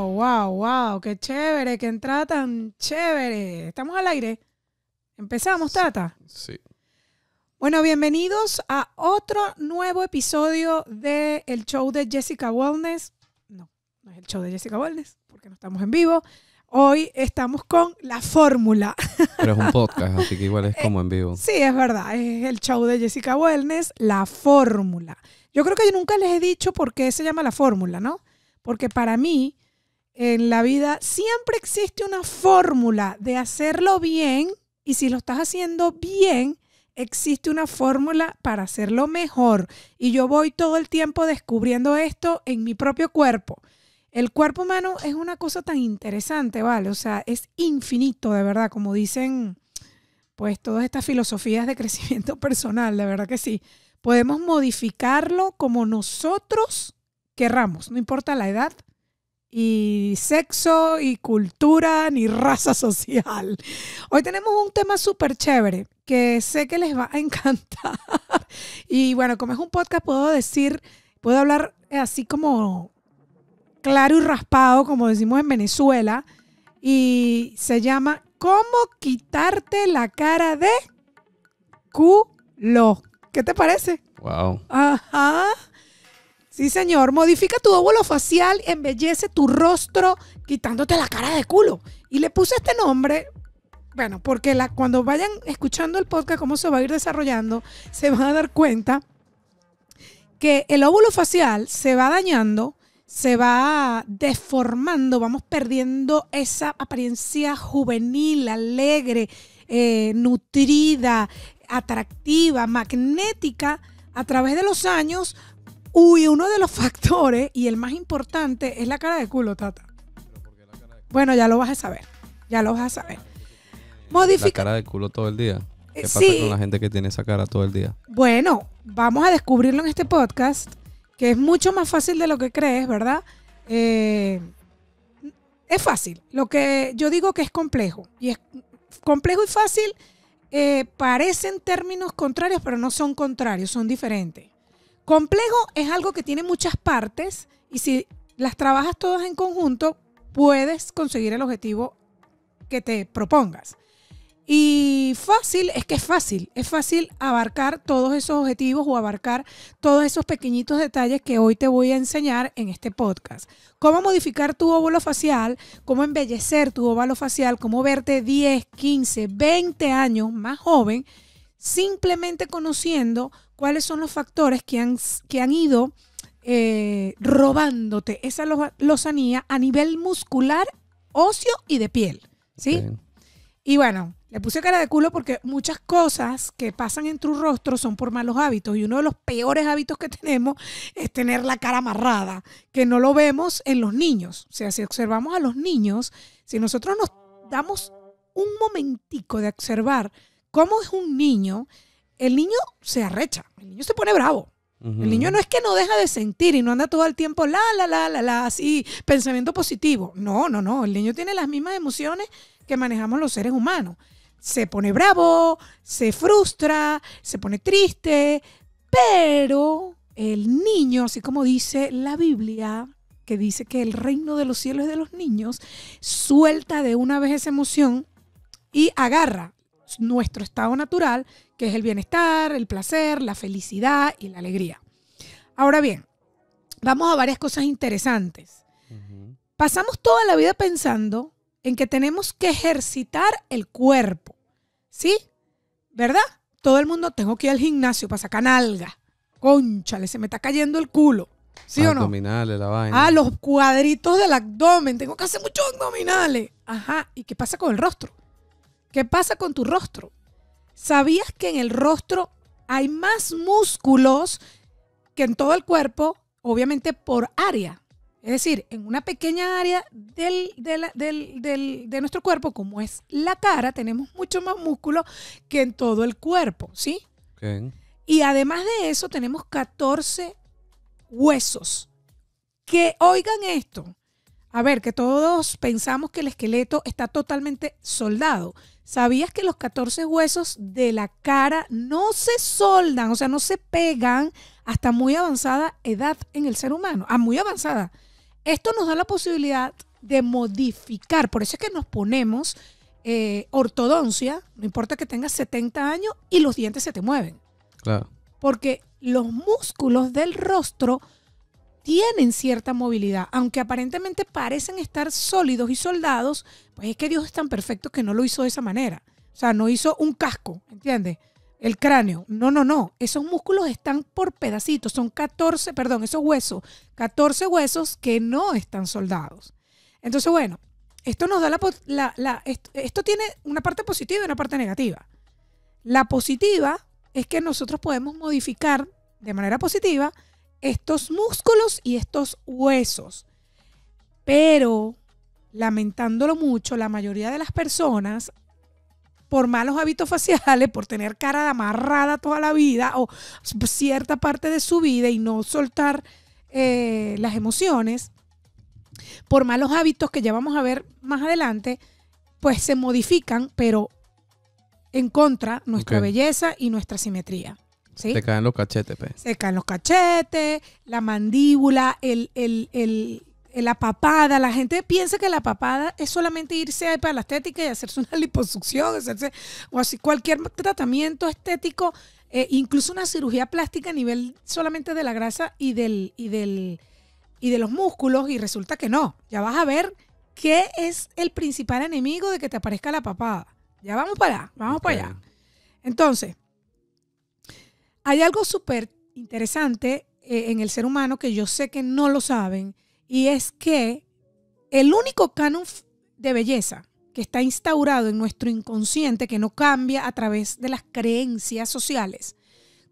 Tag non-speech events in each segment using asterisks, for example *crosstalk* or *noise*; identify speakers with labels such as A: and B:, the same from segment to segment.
A: wow, wow, wow, qué chévere, qué entrada tan chévere. Estamos al aire. Empezamos, Tata. Sí. Bueno, bienvenidos a otro nuevo episodio de el show de Jessica Wellness. No, no es el show de Jessica Wellness, porque no estamos en vivo. Hoy estamos con la fórmula. *laughs* Pero
B: es un podcast, así que igual es como en vivo. Sí,
A: es verdad. Es el show de Jessica Wellness, la fórmula. Yo creo que yo nunca les he dicho por qué se llama la fórmula, ¿no? Porque para mí, en la vida siempre existe una fórmula de hacerlo bien y si lo estás haciendo bien, existe una fórmula para hacerlo mejor. Y yo voy todo el tiempo descubriendo esto en mi propio cuerpo. El cuerpo humano es una cosa tan interesante, ¿vale? O sea, es infinito, de verdad, como dicen, pues todas estas filosofías de *laughs* crecimiento personal, de verdad que sí. Podemos modificarlo como nosotros querramos, no importa la edad, y sexo y cultura ni raza social. Hoy tenemos un tema súper chévere que sé que les va a *laughs* encantar. Y bueno, como es un podcast, puedo decir, puedo hablar así como claro y raspado, como decimos en Venezuela, y se llama ¿Cómo quitarte la cara de culo? ¿Qué te parece? Wow. Ajá. Sí, señor. Modifica tu óvulo facial, embellece tu rostro quitándote la cara de culo. Y le puse este nombre, bueno, porque la, cuando vayan escuchando el podcast, cómo se va a ir desarrollando, se van a dar cuenta que el óvulo facial se va dañando, se va deformando, vamos perdiendo esa apariencia juvenil, alegre, eh, nutrida, atractiva, magnética a través de los años Uy, uno de los *laughs* factores y el más importante es la cara de culo, Tata. Bueno, ya lo vas a saber. Ya lo vas a saber. Modifica. La
B: cara de culo todo el día. ¿Qué eh, pasa con la gente que tiene esa cara todo el día?
A: Bueno, vamos a descubrirlo en este podcast, que es mucho más fácil de lo que crees, ¿verdad? Eh, es fácil. Lo que yo digo que es complejo. Y es complejo y fácil eh, parecen términos contrarios, pero no son contrarios, son diferentes. Complejo es algo que tiene muchas partes y si las trabajas todas en conjunto, puedes conseguir el objetivo que te propongas. Y fácil es que es fácil, es fácil abarcar todos esos objetivos o abarcar todos esos pequeñitos detalles que hoy te voy a enseñar en este podcast. Cómo modificar tu óvulo facial, cómo embellecer tu óvalo facial, cómo verte 10, 15, 20 años más joven, simplemente conociendo cuáles son los factores que han, que han ido eh, robándote esa losanía lozanía a nivel muscular, óseo y de piel. ¿Sí? Y bueno, le puse cara de culo porque muchas cosas que pasan en tu rostro son por malos hábitos. Y uno de los peores hábitos que tenemos es tener la cara amarrada, que no lo vemos en los niños. O sea, si observamos a los niños, si nosotros nos damos un momentico de observar cómo es un niño, el niño se arrecha, el niño se pone bravo. El niño no es que no deja de sentir y no anda todo el tiempo la, la, la, la, la, así, pensamiento positivo. No, no, no. El niño tiene las mismas emociones que manejamos los seres humanos. Se pone bravo, se frustra, se pone triste, pero el niño, así como dice la Biblia, que dice que el reino de los cielos es de los niños, suelta de una vez esa emoción y agarra nuestro estado natural, que es el bienestar, el placer, la felicidad y la alegría. Ahora bien, vamos a varias cosas interesantes. Pasamos toda la vida pensando en que tenemos que ejercitar el cuerpo, ¿sí? ¿Verdad? Todo el mundo tengo que ir al gimnasio para sacar nalgas. Conchale, se me está cayendo el culo. ¿Sí o no?
B: la vaina. Ah,
A: los cuadritos del abdomen. Tengo que hacer muchos abdominales. Ajá. ¿Y qué pasa con el rostro? ¿Qué pasa con tu rostro? ¿Sabías que en el rostro hay más músculos que en todo el cuerpo, obviamente por área? Es decir, en una pequeña área del, de nuestro cuerpo, como es la cara, tenemos mucho más músculo que en todo el cuerpo, ¿sí? Y además de eso, tenemos 14 huesos. Que oigan esto, a ver, que todos pensamos que el esqueleto está totalmente soldado. ¿Sabías que los 14 huesos de la cara no se soldan, o sea, no se pegan hasta muy avanzada edad en el ser humano? A ah, muy avanzada. Esto nos da la posibilidad de modificar, por eso es que nos ponemos eh, ortodoncia, no importa que tengas 70 años y los dientes se te mueven. Claro. Porque los músculos del rostro tienen cierta movilidad, aunque aparentemente parecen estar sólidos y soldados, pues es que Dios es tan perfecto que no lo hizo de esa manera. O sea, no hizo un casco, ¿entiendes? El cráneo. No, no, no. Esos músculos están por pedacitos. Son 14, perdón, esos huesos. 14 huesos que no están soldados. Entonces, bueno, esto nos da la... esto tiene una parte positiva y una parte negativa. La positiva es que nosotros podemos modificar de manera positiva estos músculos y estos huesos. Pero, lamentándolo mucho, la mayoría de las personas, por malos hábitos faciales, por tener cara amarrada toda la vida o cierta parte de su vida y no soltar eh, las emociones, por malos hábitos que ya vamos a ver más adelante, pues se modifican, pero en contra nuestra belleza y nuestra simetría. Se
B: caen los cachetes, pe. Se
A: caen los cachetes, la mandíbula, el, el, la papada. La gente piensa que la papada es solamente irse para la estética y hacerse una *laughs* liposucción, hacerse, o así cualquier tratamiento estético, eh, incluso una cirugía plástica a nivel solamente de la grasa y del, y del, y de los músculos, y resulta que no. Ya vas a ver qué es el principal enemigo de que te aparezca la papada. Ya vamos para allá, vamos para allá. Entonces, hay algo súper interesante eh, en el ser humano que yo sé que no lo saben y es que el único canon de belleza que está instaurado en nuestro inconsciente, que no cambia a través de las creencias sociales,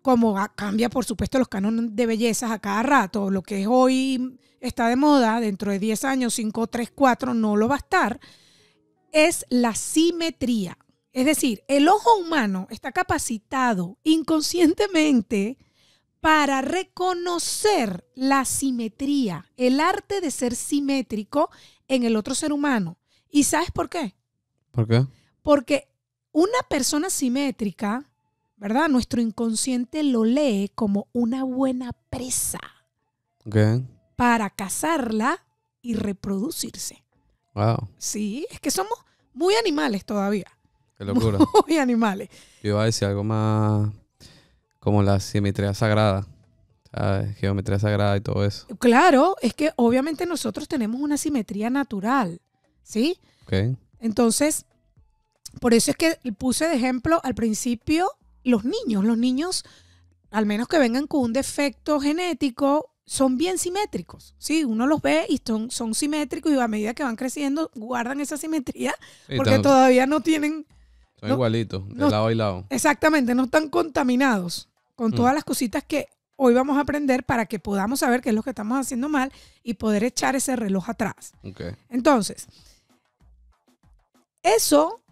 A: como ah, cambia por supuesto los canones de belleza a cada rato, lo que hoy está de moda, dentro de 10 años, 5, 3, 4, no lo va a estar, es la simetría. Es decir, el ojo humano está capacitado inconscientemente para reconocer la simetría, el arte de ser simétrico en el otro ser humano. ¿Y sabes por qué? ¿Por qué? Porque una persona simétrica, ¿verdad? Nuestro inconsciente lo lee como una buena presa para cazarla y reproducirse. Wow. Sí, es que somos muy animales todavía. Qué locura. *laughs* animales.
B: Yo iba a decir algo más como la simetría sagrada. Geometría sagrada y todo eso.
A: Claro, es que obviamente nosotros tenemos una simetría natural, ¿sí? Ok. Entonces, por eso es que puse de ejemplo al principio los niños. Los niños, al menos que vengan con un defecto genético, son bien simétricos, ¿sí? Uno los ve y son, son simétricos y a medida que van creciendo guardan esa simetría porque todavía no tienen
B: son igualitos, de lado y lado.
A: Exactamente, no están contaminados con mm. todas las cositas que hoy vamos a aprender para que podamos saber qué es lo que estamos haciendo mal y poder echar ese reloj atrás. Entonces, eso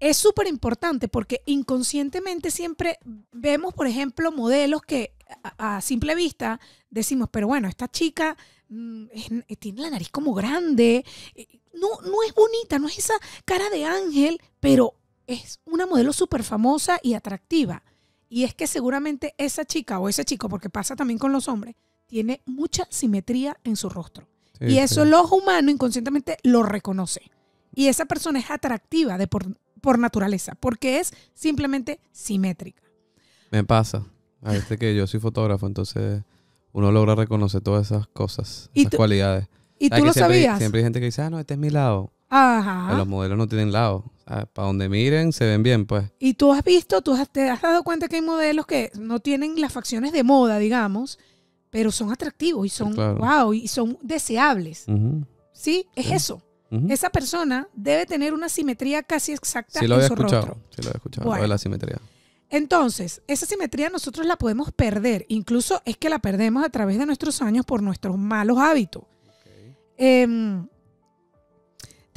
A: es súper importante porque inconscientemente siempre vemos, por ejemplo, modelos que a, simple vista decimos, pero bueno, esta chica mm, eh, tiene la nariz como grande, eh, no, no es bonita, no es esa cara de ángel, pero es una modelo súper famosa y atractiva. Y es que seguramente esa chica o ese chico, porque pasa también con los hombres, tiene mucha simetría en su rostro. y eso el ojo humano inconscientemente lo reconoce. Y esa persona es atractiva de por, por naturaleza, porque es simplemente simétrica.
B: Me pasa. A este que yo soy fotógrafo, entonces uno logra reconocer todas esas cosas, esas ¿Y cualidades. Y tú lo sabías. Siempre hay gente que dice, ah, no, este es mi lado.
A: Pues los
B: modelos no tienen lado. Para donde miren, se ven bien, pues.
A: Y tú has visto, tú te has dado cuenta que hay modelos que no tienen las facciones de moda, digamos, pero son atractivos y son, wow, y son deseables. ¿Sí? Es eso. Esa persona debe tener una simetría casi exacta sí lo había escuchado,
B: Sí lo había escuchado, lo de la simetría.
A: Entonces, esa simetría nosotros la podemos perder. Incluso es que la perdemos a través de nuestros años por nuestros malos hábitos. Em,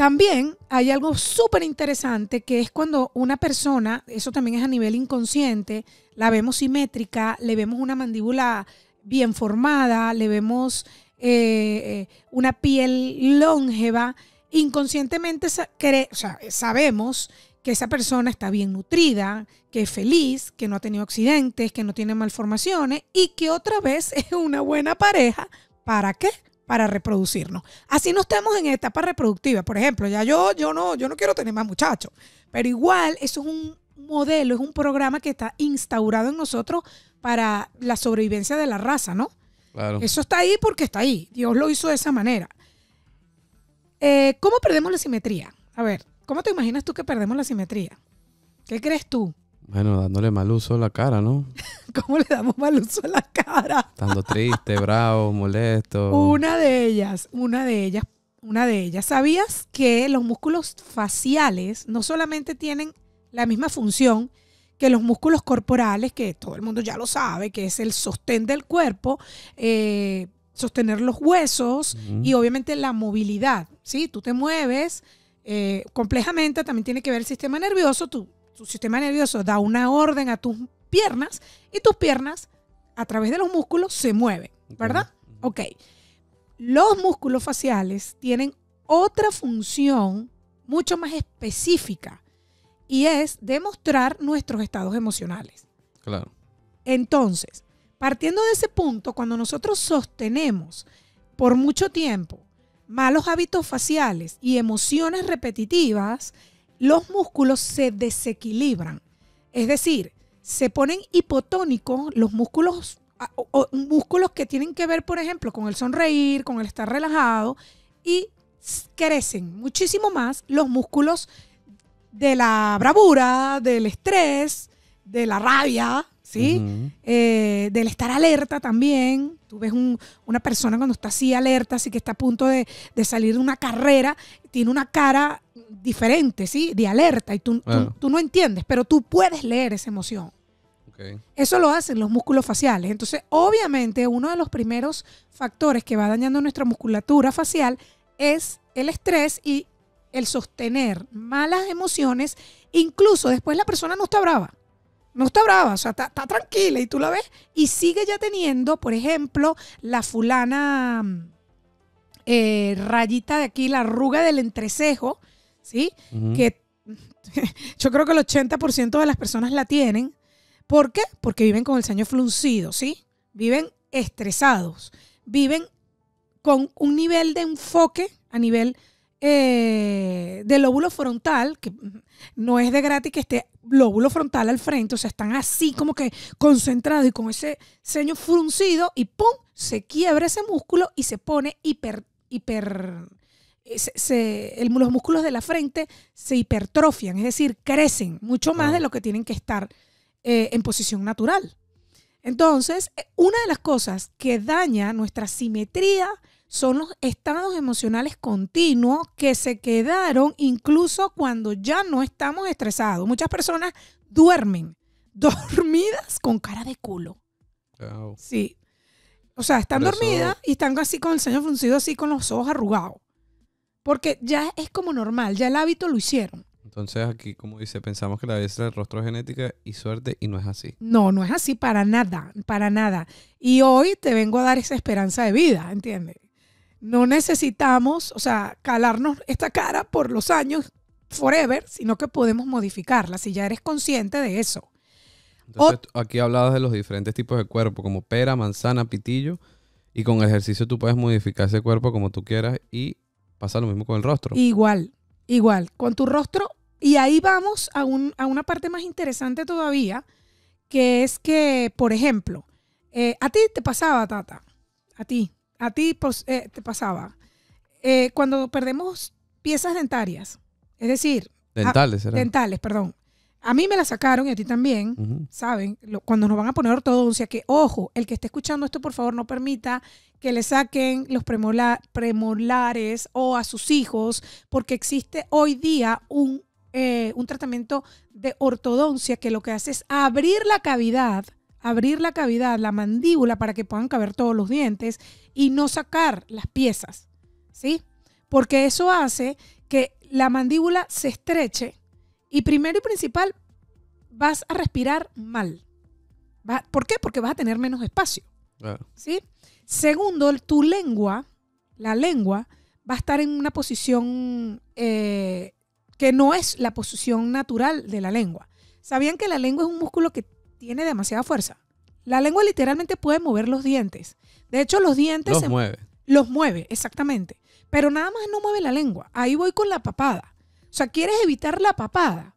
A: también hay algo súper interesante que es cuando una persona, eso también es a nivel inconsciente, la vemos simétrica, le vemos una mandíbula bien formada, le vemos eh, eh, una piel longeva, inconscientemente sabemos que esa persona está bien nutrida, que es feliz, que no ha tenido accidentes, que no tiene malformaciones y que otra vez *laughs* es una buena pareja. ¿Para qué? para reproducirnos. Así no estamos en etapa reproductiva. Por ejemplo, ya yo, yo, no, yo no quiero tener más muchachos, pero igual eso es un modelo, es un programa que está instaurado en nosotros para la sobrevivencia de la raza, ¿no? Eso está ahí porque está ahí. Dios lo hizo de esa manera. Eh, ¿Cómo perdemos la simetría? A ver, ¿cómo te imaginas tú que perdemos la simetría? ¿Qué crees tú?
B: Bueno, dándole mal uso a la cara, ¿no?
A: *laughs* ¿Cómo le damos mal uso a la cara?
B: Estando triste, *laughs* bravo, molesto. Una
A: de ellas, una de ellas, una de ellas. ¿Sabías que los músculos faciales no solamente tienen la misma función que los músculos corporales, que todo el mundo ya lo sabe, que es el sostén del cuerpo, eh, sostener los huesos y obviamente la movilidad, ¿sí? Tú te mueves. Eh, complejamente también tiene que ver el sistema nervioso, tú tu sistema nervioso da una orden a tus piernas y tus piernas a través de los músculos se mueven, ¿verdad? Ok. Los músculos faciales tienen otra función mucho más específica y es demostrar nuestros estados emocionales. Claro. Entonces, partiendo de ese punto, cuando nosotros sostenemos por mucho tiempo malos hábitos faciales y emociones repetitivas, los músculos se desequilibran. Es decir, se ponen hipotónicos los músculos, ah, músculos que tienen que ver, por ejemplo, con el sonreír, con el estar relajado, y crecen muchísimo más los músculos de la bravura, del estrés, de la rabia, ¿sí? Eh, del estar alerta también. Tú ves una persona cuando está así alerta, así que está a punto de salir de una carrera, tiene una cara diferente, ¿sí? De alerta y tú, no entiendes, pero tú puedes leer esa emoción. Eso lo hacen los músculos faciales. Entonces, obviamente, uno de los primeros factores que va dañando nuestra musculatura facial es el estrés y el sostener malas emociones. Incluso después la persona no está brava. No está brava, o sea, está, tranquila y tú la ves y sigue ya teniendo, por ejemplo, la fulana... Eh, rayita de aquí, la arruga del entrecejo, ¿sí? Que *laughs* yo creo que el 80% de las personas la tienen. ¿Por qué? Porque viven con el ceño fruncido, ¿sí? Viven estresados, viven con un nivel de enfoque a nivel eh, del lóbulo frontal, que no es de gratis que esté lóbulo frontal al frente, o sea, están así como que concentrados y con ese ceño fruncido y ¡pum! se quiebra ese músculo y se pone hiper, hiper se, los músculos de la frente se hipertrofian, es decir, crecen mucho más de lo que tienen que estar eh, en posición natural. Entonces, eh, una de las cosas que daña nuestra simetría son los estados emocionales continuos que se quedaron incluso cuando ya no estamos estresados. Muchas personas duermen *laughs* dormidas con cara de culo. Sí. O sea, están dormidas y están así con el ceño fruncido, así con los ojos arrugados. Porque ya es como normal, ya el hábito lo hicieron.
B: Entonces aquí, como dice, pensamos que la belleza el rostro genética y suerte y no es así. No,
A: no es así para nada, para nada. Y hoy te vengo a dar esa esperanza de vida, ¿entiendes? No necesitamos, o sea, calarnos esta cara por los años, forever, sino que podemos modificarla si ya eres consciente de eso.
B: Entonces, aquí hablabas de los diferentes tipos de cuerpo, como pera, manzana, pitillo, y con ejercicio tú puedes modificar ese cuerpo como tú quieras y Pasa lo mismo con el rostro.
A: Igual, igual, con tu rostro. Y ahí vamos a, una parte más interesante todavía, que es que, por ejemplo, eh, a ti te pasaba, Tata, a ti, a ti pues, eh, te pasaba, eh, cuando perdemos piezas dentarias, es decir... Dentales, Dentales, perdón. A mí me la sacaron y a ti también, ¿saben? cuando nos van a poner ortodoncia, que ojo, el que esté escuchando esto, por favor, no permita que le saquen los premolares o a sus hijos, porque existe hoy día un, eh, un tratamiento de ortodoncia que lo que hace es abrir la cavidad, abrir la cavidad, la mandíbula, para que puedan caber todos los dientes y no sacar las piezas, ¿sí? Porque eso hace que la mandíbula se estreche y primero y principal, vas a respirar mal. ¿Por qué? Porque vas a tener menos espacio. ¿Sí? Segundo, tu lengua, la lengua, va a estar en una posición eh, que no es la posición natural de la lengua. ¿Sabían que la lengua es un músculo que tiene demasiada fuerza? La lengua literalmente puede mover los dientes. De hecho, los dientes... Los mueve. Los mueve, exactamente. Pero nada más no mueve la lengua. Ahí voy con la papada. O sea, quieres evitar la papada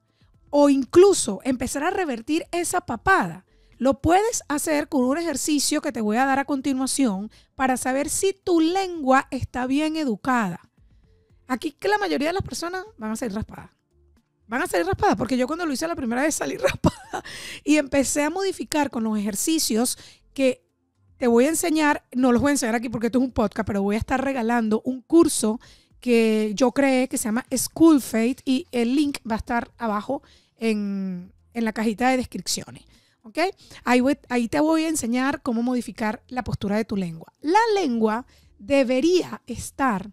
A: o incluso empezar a revertir esa papada. Lo puedes hacer con un ejercicio que te voy a dar a continuación para saber si tu lengua está bien educada. Aquí que la mayoría de las personas van a salir raspadas. Van a salir raspadas, porque yo cuando lo hice la primera vez salí *laughs* raspada y empecé a modificar con los ejercicios que te voy a enseñar, no los voy a enseñar aquí porque esto es un podcast, pero voy a estar regalando un curso que yo creé que se llama School Fate y el link va a estar abajo en, en la cajita de descripciones. ¿ok? Ahí, ahí te voy a enseñar cómo modificar la postura de tu lengua. La lengua debería estar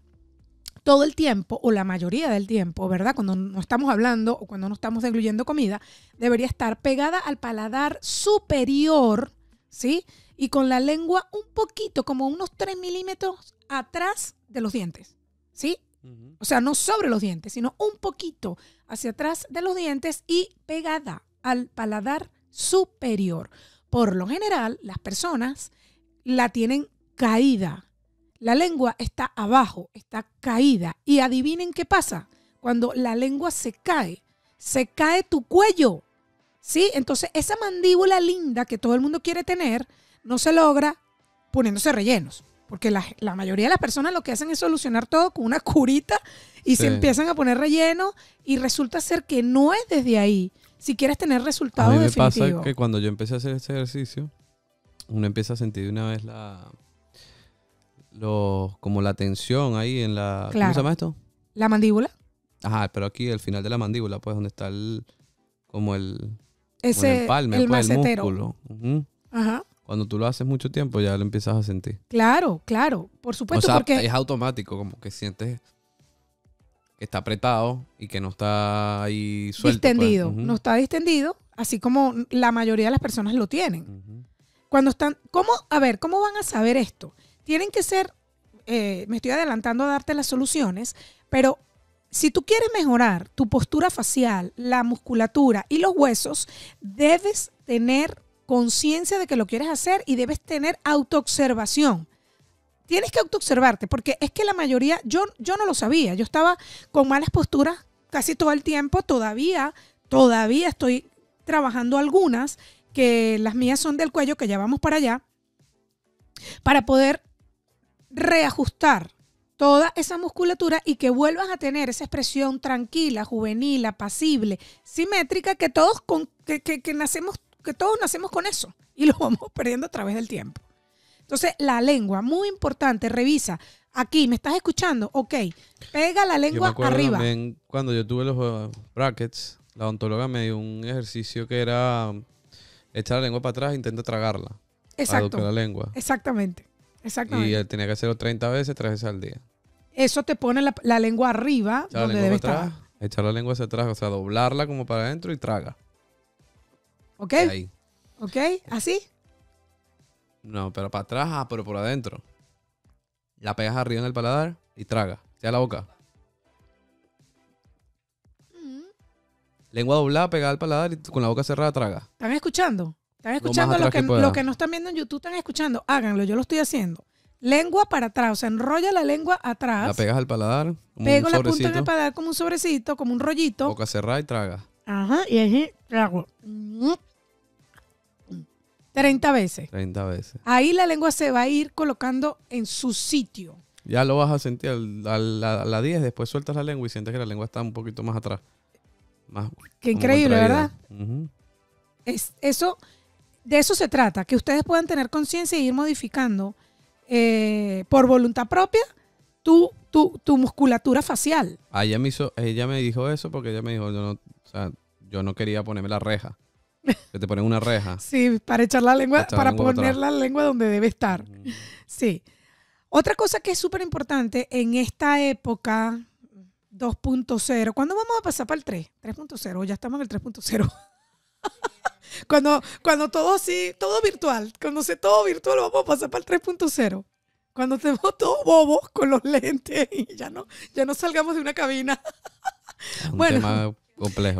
A: todo el tiempo o la mayoría del tiempo, ¿verdad? Cuando no estamos hablando o cuando no estamos degluyendo comida, debería estar pegada al paladar superior, ¿sí? Y con la lengua un poquito, como unos 3 milímetros atrás de los dientes. ¿sí? O sea, no sobre los dientes, sino un poquito hacia atrás de los dientes y pegada al paladar superior. Por lo general, las personas la tienen caída. La lengua está abajo, está caída. Y adivinen qué pasa cuando la lengua se cae. Se cae tu cuello. ¿Sí? Entonces, esa mandíbula linda que todo el mundo quiere tener no se logra poniéndose rellenos. Porque la, mayoría de las personas lo que hacen es solucionar todo con una curita y se empiezan a poner relleno y resulta ser que no es desde ahí si quieres tener resultados definitivos. A mí me pasa que
B: cuando yo empecé a hacer este ejercicio, uno empieza a sentir de una vez la... como la tensión ahí en la... ¿Cómo se llama esto? La mandíbula. Ajá, pero aquí, el final de la mandíbula, pues, donde está el... Como el...
A: Ese... el pues, el músculo. Ajá
B: cuando tú lo haces mucho tiempo ya lo empiezas a sentir.
A: Claro, claro, por supuesto. O sea, porque... es
B: automático, como que sientes que está apretado y que no está ahí suelto. Pues. Distendido, no
A: está distendido, así como la mayoría de las personas lo tienen. Cuando están, ¿cómo, a ver, cómo van a saber esto? Tienen que ser, eh, me estoy adelantando a darte las soluciones, pero si tú quieres mejorar tu postura facial, la musculatura y los huesos, debes tener conciencia de que lo quieres hacer y debes tener autoobservación. Tienes que autoobservarte, porque es que la mayoría, yo, yo no lo sabía, yo estaba con malas posturas casi todo el tiempo, todavía, todavía estoy trabajando algunas, que las mías son del cuello, que ya vamos para allá, para poder reajustar toda esa musculatura y que vuelvas a tener esa expresión tranquila, juvenil, apacible, simétrica que todos con, que, que nacemos que todos nacemos con eso y lo *laughs* vamos perdiendo a través del tiempo. Entonces, la lengua, muy importante, revisa. Aquí, ¿me estás escuchando? Ok, pega la lengua yo arriba.
B: cuando yo tuve los uh, brackets, la odontóloga me dio un ejercicio que era um, echar la lengua para atrás e intenta tragarla. Exacto.
A: Exactamente. Exactamente.
B: Y él tenía que hacerlo 30 veces, 3 veces al día.
A: Eso te pone la, lengua arriba, donde debe estar.
B: Echar la lengua hacia atrás, o sea, doblarla como para adentro y traga.
A: ¿Ok? ¿Ok? ¿Así?
B: No, pero para atrás, ah, pero por adentro. La pegas arriba en el paladar y traga. Sea la boca. Mm. Lengua doblada, pegada al paladar y con la boca cerrada traga.
A: ¿Están escuchando? ¿Están escuchando? Lo, que, no están viendo en YouTube están escuchando. Háganlo, yo lo estoy haciendo. Lengua para atrás, o sea, enrolla la lengua atrás. La
B: pegas al paladar. Como pego la punta en
A: paladar como un sobrecito, como un rollito. Boca
B: cerrada y traga.
A: Ajá, y ahí trago. Mm. 30 veces.
B: 30 veces.
A: Ahí la lengua se va a ir colocando en su sitio.
B: Ya lo vas a sentir a la 10, después sueltas la lengua y sientes que la lengua está un poquito más atrás. Más, Qué increíble, ¿verdad?
A: es, eso, de eso se trata, que ustedes puedan tener conciencia y e ir modificando eh, por voluntad propia tu, tu, tu musculatura facial.
B: Ah, ella me, hizo, ella me dijo eso porque ella me dijo, yo no, o sea, yo no quería ponerme la reja. Que te ponen una reja. *laughs* sí, para echar la lengua, para, poner la lengua
A: donde debe estar. Mm. Sí. Otra cosa que es súper importante en esta época 2.0, ¿cuándo vamos a pasar para el 3? 3.0, ya estamos en el 3.0. *laughs* cuando, cuando todo sí, todo virtual, cuando sea todo virtual, vamos a pasar para el 3.0. Cuando estemos todos bobos con los lentes y ya no, ya no salgamos de una cabina. un bueno, tema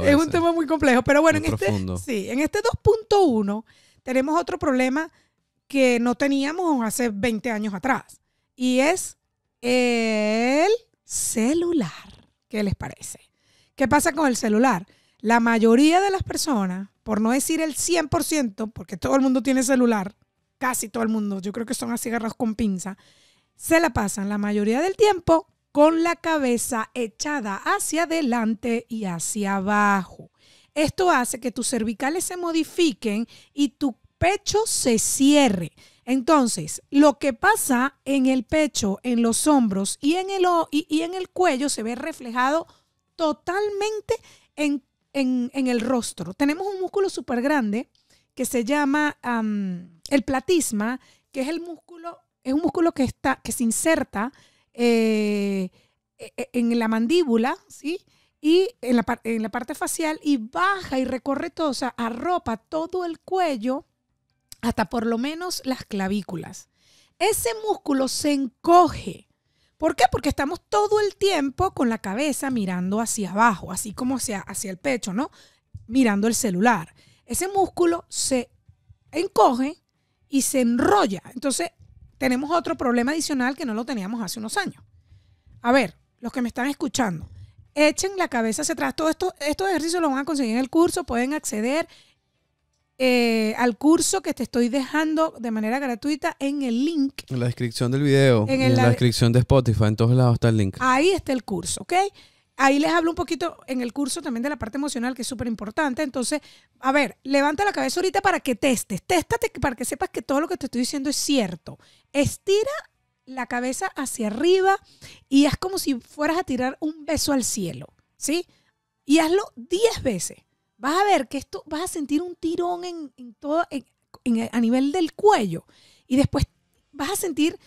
B: es un tema muy complejo. Pero bueno, en este,
A: sí, en este 2.1 tenemos otro problema que no teníamos hace 20 años atrás. Y es el celular. ¿Qué les parece? ¿Qué pasa con el celular? La mayoría de las personas, por no decir el 100%, porque todo el mundo tiene celular, casi todo el mundo, yo creo que son así agarrados con pinza, se la pasan la mayoría del tiempo con la cabeza echada hacia adelante y hacia abajo. Esto hace que tus cervicales se modifiquen y tu pecho se cierre. Entonces, lo que pasa en el pecho, en los hombros y en el, y, en el cuello se ve reflejado totalmente en, el rostro. Tenemos un músculo súper grande que se llama el platisma, que es el músculo, es un músculo que, está, que se inserta eh, e, e, en la mandíbula, ¿sí? Y en la, parte facial y baja y recorre todo, o sea, arropa todo el cuello hasta por lo menos las clavículas. Ese músculo se encoge. ¿Por qué? Porque estamos todo el tiempo con la cabeza mirando hacia abajo, así como hacia, hacia el pecho, ¿no? Mirando el celular. Ese músculo se encoge y se enrolla. Entonces, tenemos otro problema adicional que no lo teníamos hace unos años. A ver, los que me están escuchando, echen la cabeza hacia atrás. Todo esto, estos ejercicios los van a conseguir en el curso, pueden acceder eh, al curso que te estoy dejando de manera gratuita en el link.
B: En la descripción del video. En, la, descripción de Spotify, en todos lados está el link.
A: Ahí está el curso, ¿ok? ahí les hablo un poquito en el curso también de la parte emocional, que es súper importante. Entonces, a ver, levanta la cabeza ahorita para que testes. Téstate para que sepas que todo lo que te estoy diciendo es cierto. Estira la cabeza hacia arriba y haz como si fueras a tirar un beso al cielo, ¿sí? Y hazlo 10 veces. Vas a ver que esto, vas a sentir un tirón en, todo, a nivel del cuello. Y después vas a sentir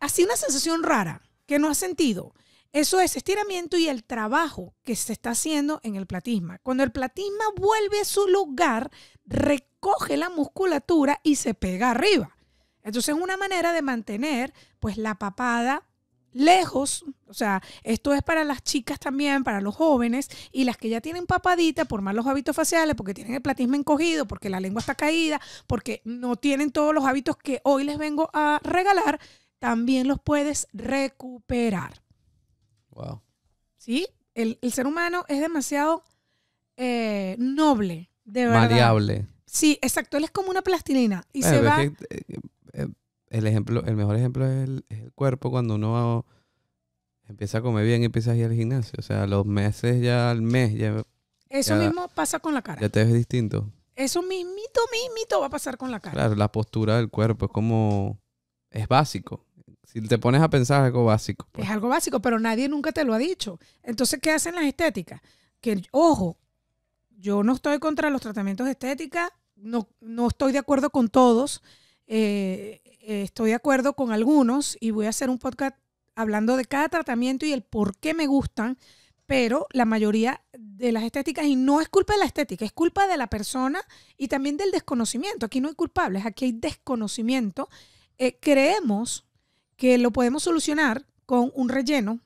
A: así una sensación rara que no has sentido. Eso es estiramiento y el trabajo que se está haciendo en el platisma. Cuando el platisma vuelve a su lugar, recoge la musculatura y se pega arriba. Entonces es una manera de mantener pues la papada lejos, o sea, esto es para las chicas también, para los jóvenes y las que ya tienen papadita por malos hábitos faciales, porque tienen el platisma encogido, porque la lengua está caída, porque no tienen todos los hábitos que hoy les vengo a regalar, también los puedes recuperar. Wow. Sí, el, ser humano es demasiado eh, noble, de verdad. Maleable. Sí, exacto. Él es como una plastilina. Y eh,
B: eh, el ejemplo, el mejor ejemplo es el, cuerpo cuando uno empieza a comer bien y empieza a ir al gimnasio. O sea, los meses ya al mes Eso mismo
A: pasa con la cara. Ya
B: te ves distinto.
A: Eso mismito, mismito va a pasar con la cara. Claro,
B: la postura del cuerpo es como. Es básico si te pones a pensar algo básico.
A: Pues. Es algo básico, pero nadie nunca te lo ha dicho. Entonces, ¿qué hacen las estéticas? Que, ojo, yo no estoy contra los tratamientos de no, no estoy de acuerdo con todos, eh, eh, estoy de acuerdo con algunos y voy a hacer un podcast hablando de cada tratamiento y el por qué me gustan, pero la mayoría de las estéticas, y no es culpa de la estética, es culpa de la persona y también del desconocimiento. Aquí no hay culpables, aquí hay desconocimiento. Eh, creemos que lo podemos solucionar con un relleno,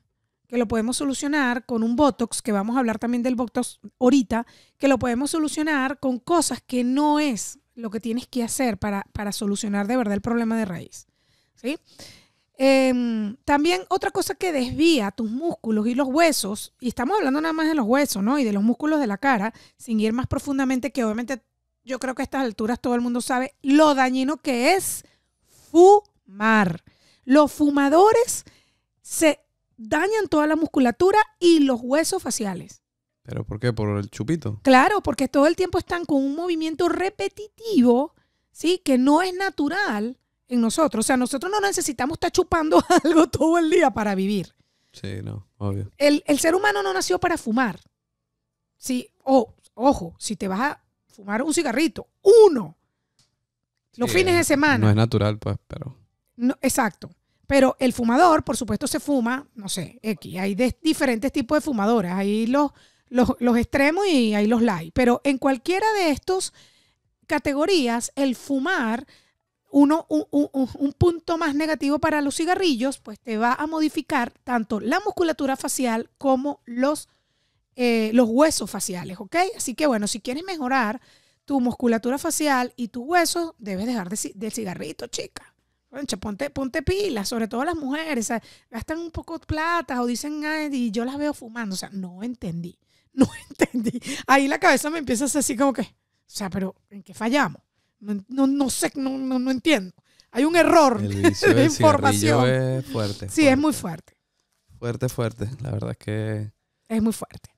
A: que lo podemos solucionar con un Botox, que vamos a hablar también del Botox ahorita, que lo podemos solucionar con cosas que no es lo que tienes que hacer para, solucionar de verdad el problema de raíz. ¿sí? Em, también otra cosa que desvía tus músculos y los huesos, y estamos hablando nada más de los huesos, ¿no? Y de los músculos de la cara, sin ir más profundamente, que obviamente yo creo que a estas alturas todo el mundo sabe lo dañino que es fumar. Los fumadores se dañan toda la musculatura y los huesos faciales.
B: ¿Pero por qué? ¿Por el chupito?
A: Claro, porque todo el tiempo están con un movimiento repetitivo, ¿sí? Que no es natural en nosotros. O sea, nosotros no necesitamos estar chupando *laughs* algo todo el día para vivir.
B: Sí, no, obvio.
A: El, ser humano no nació para fumar. Sí, o, ojo, si te vas a fumar un cigarrito, uno, los fines de semana. No es
B: natural, pues, pero
A: exacto. Pero el fumador, por supuesto, se fuma, no sé, Hay diferentes tipos de fumadoras. Hay los, los, extremos y hay los light. Pero en cualquiera de estas categorías, el fumar uno, un, punto más negativo para los cigarrillos, pues te va a modificar tanto la musculatura facial como los, eh, los huesos faciales, ¿ok? Así que bueno, si quieres mejorar tu musculatura facial y tus huesos, debes dejar de, del cigarrito, chica ponte, ponte pilas, sobre todo las mujeres, gastan un poco de plata o dicen, ay, y yo las veo fumando. O sea, no entendí, *laughs* no entendí. Ahí la cabeza me empieza a hacer así como que, o sea, pero ¿en qué fallamos? No, no, sé, no, no, entiendo. Hay un error *laughs* de información. fuerte. Sí, es muy fuerte.
B: Fuerte, fuerte. La verdad es que.
A: Es muy fuerte.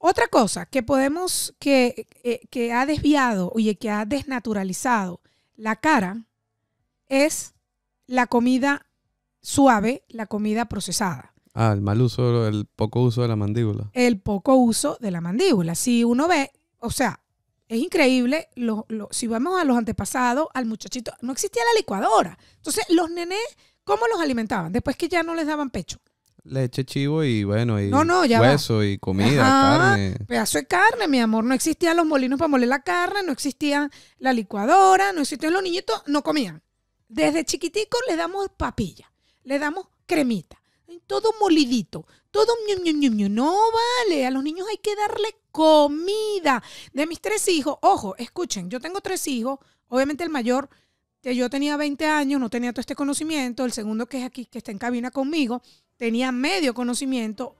A: Otra cosa que podemos, que, eh, que ha desviado, oye, que ha desnaturalizado la cara es la comida suave, la comida procesada.
B: Ah, el mal uso, el poco uso de la mandíbula.
A: El poco uso de la mandíbula. Si uno ve, o sea, es increíble, lo, si vamos a los antepasados, al muchachito, no existía la licuadora. Entonces, los nenés, ¿cómo los alimentaban? Después que ya no les daban pecho.
B: Leche, chivo y bueno, y hueso y comida, carne.
A: Pedazo de carne, mi amor. No existían los molinos para moler la carne, no existía la licuadora, no existían los niñitos, no comían. Desde chiquitico le damos papilla, le damos cremita, todo molidito, todo ñu, ñu, ñu, No vale, a los niños hay que darle comida. De mis tres hijos, ojo, escuchen, yo tengo tres hijos, obviamente el mayor, que yo tenía 20 años, no tenía todo este conocimiento, el segundo que es aquí, que está en cabina conmigo, tenía medio conocimiento,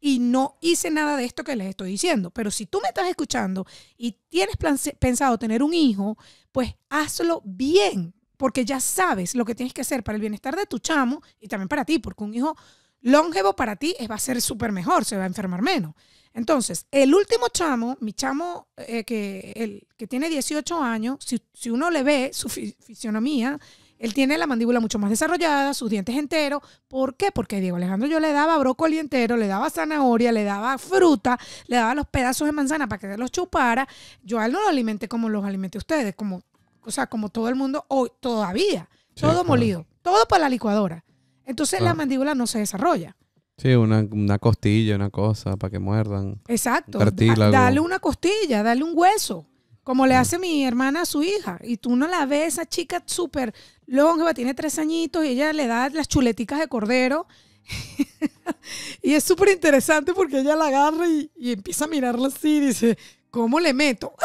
A: y no hice nada de esto que les estoy diciendo. Pero si tú me estás escuchando y tienes pensado tener un hijo, pues hazlo bien porque ya sabes lo que tienes que hacer para el bienestar de tu chamo y también para ti, porque un hijo longevo para ti va a ser súper mejor, se va a enfermar menos. Entonces, el último chamo, mi chamo eh, que, el, que tiene 18 años, si, uno le ve su fisionomía, él tiene la mandíbula mucho más desarrollada, sus dientes enteros. ¿Por qué? Porque Diego Alejandro yo le daba brócoli entero, le daba zanahoria, le daba fruta, le daba los pedazos de manzana para que los chupara. Yo a él no lo alimenté como los alimenté ustedes, como o sea, como todo el mundo, hoy todavía, todo molido, todo para la licuadora. Entonces la mandíbula no se desarrolla.
B: Sí, una, costilla, una cosa, para que muerdan.
A: Exacto. dale una costilla, dale un hueso, como le hace mi hermana a su hija. Y tú no la ves, esa chica súper longeva, tiene tres añitos y ella le da las chuleticas de cordero. *laughs* y es súper interesante porque ella la agarra y, y empieza a mirarla así y dice, ¿cómo le meto? *laughs*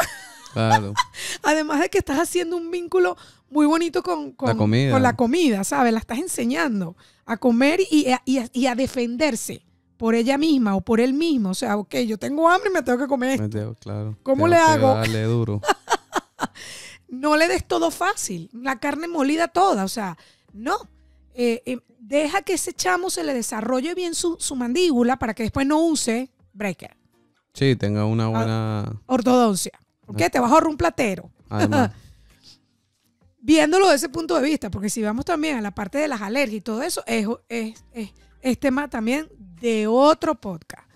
A: *laughs* Además de que estás haciendo un vínculo muy bonito con, la, comida. con la ¿sabes? La estás enseñando a comer y a, defenderse por ella misma o por él mismo. O sea, ok, yo tengo hambre y me tengo que comer
B: claro. ¿Cómo le hago? Dale duro. *laughs*
A: no le des todo fácil, la carne molida toda, o sea, no. Eh, eh, deja que ese chamo se le desarrolle bien su, su mandíbula para que después no use breaker.
B: Sí, tenga una ah, buena...
A: Ortodoncia. ¿Por ah. qué? Te vas a ahorrar un platero. *laughs* Viéndolo de ese punto de vista, porque si vamos también a la parte de las alergias y todo eso, es, es, tema también de otro podcast.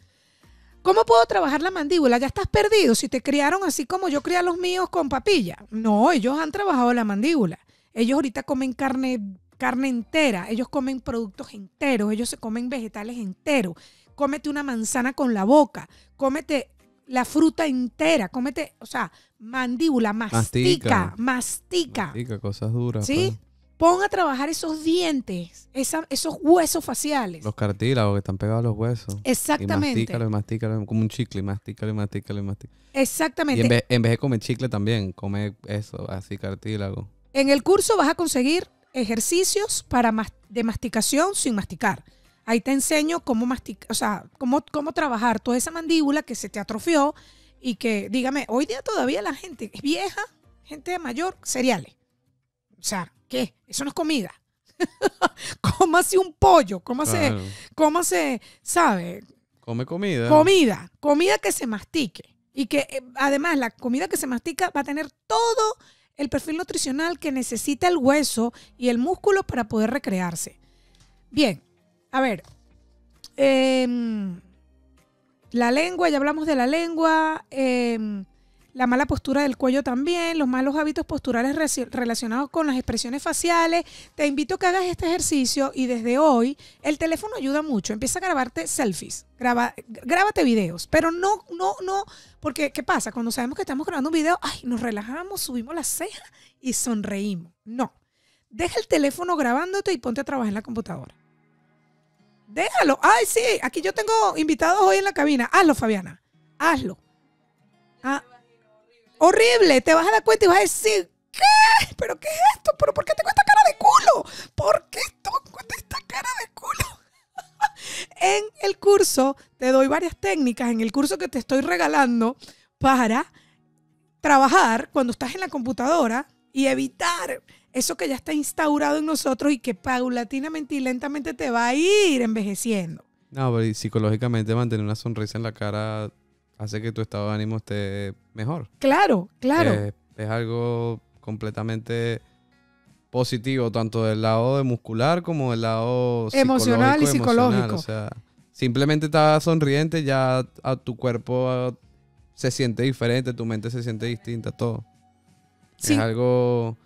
A: ¿Cómo puedo trabajar la mandíbula? Ya estás perdido si te criaron así como yo cría a los míos con papilla. No, ellos han trabajado la mandíbula. Ellos ahorita comen carne, carne entera, ellos comen productos enteros, ellos se comen vegetales enteros. Cómete una manzana con la boca, cómete la fruta entera, cómete, o sea, mandíbula, mastica, mastica.
B: mastica, cosas duras. ¿Sí? Pues.
A: Pon a trabajar esos dientes, esos huesos faciales.
B: Los cartílagos que están pegados a los huesos. Exactamente. Y mastícalo y mastícalo, como un chicle, mastícalo y mastícalo y mastícalo.
A: Exactamente.
B: en vez, de comer chicle también, come eso, así
A: cartílago. En el curso vas a conseguir ejercicios para de masticación sin masticar. Ahí te enseño cómo masticar, o sea, cómo, trabajar toda esa mandíbula que se te atrofió y que, dígame, hoy día todavía la gente es vieja, gente mayor, cereales. O sea, ¿qué? Eso no es comida. *laughs* ¿Cómo hace un pollo, ¿Cómo ¿Cómo ¿sabe?
B: Come comida. Comida,
A: comida que se mastique. Y que eh, además la comida que se mastica va a tener todo el perfil nutricional que necesita el hueso y el músculo para poder recrearse. Bien, a ver, em, la lengua, ya hablamos de la lengua, em, la mala postura del cuello también, los malos hábitos posturales relacionados con las expresiones faciales. Te invito a que hagas este ejercicio y desde hoy el teléfono ayuda mucho. Empieza a grabarte selfies, graba, grábate videos, pero no, no, no, porque ¿qué pasa? Cuando sabemos que estamos grabando un video, ay, nos relajamos, subimos la ceja y sonreímos. No, deja el teléfono grabándote y ponte a trabajar en la computadora. Déjalo. Ay, sí, aquí yo tengo invitados hoy en la cabina. Hazlo, Fabiana. Hazlo. Ah, horrible. Te vas a dar cuenta y vas a decir, ¿qué? ¿Pero qué es esto? ¿Pero por qué tengo esta cara de culo? ¿Por qué tengo esta cara de culo? *laughs* en el curso te doy varias técnicas, en el curso que te estoy regalando para trabajar cuando estás en la computadora y evitar eso que ya está instaurado en nosotros y que paulatinamente y lentamente te va a ir envejeciendo.
B: No, pero psicológicamente mantener una sonrisa en la cara hace que tu estado de ánimo esté mejor.
A: Claro, claro.
B: es, algo completamente positivo, tanto del lado de muscular como del lado emocional y psicológico. O sea, simplemente estás sonriente, ya a tu cuerpo se siente diferente, tu mente se siente distinta, todo. Es algo